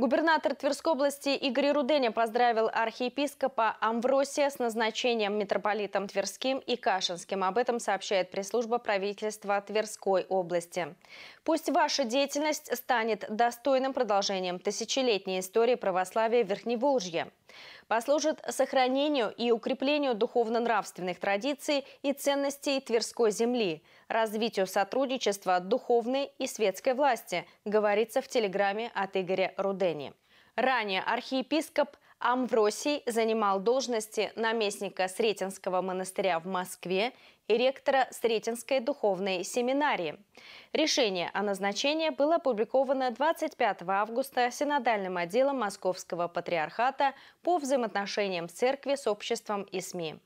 Губернатор Тверской области Игорь Руденя поздравил архиепископа Амвросия с назначением митрополитом Тверским и Кашинским. Об этом сообщает пресс-служба правительства Тверской области. Пусть ваша деятельность станет достойным продолжением тысячелетней истории православия Верхневолжья послужит сохранению и укреплению духовно-нравственных традиций и ценностей Тверской земли, развитию сотрудничества духовной и светской власти, говорится в телеграмме от Игоря Рудени. Ранее архиепископ Амвросий занимал должности наместника Сретенского монастыря в Москве и ректора Сретенской духовной семинарии. Решение о назначении было опубликовано 25 августа Синодальным отделом Московского патриархата по взаимоотношениям церкви с обществом и СМИ.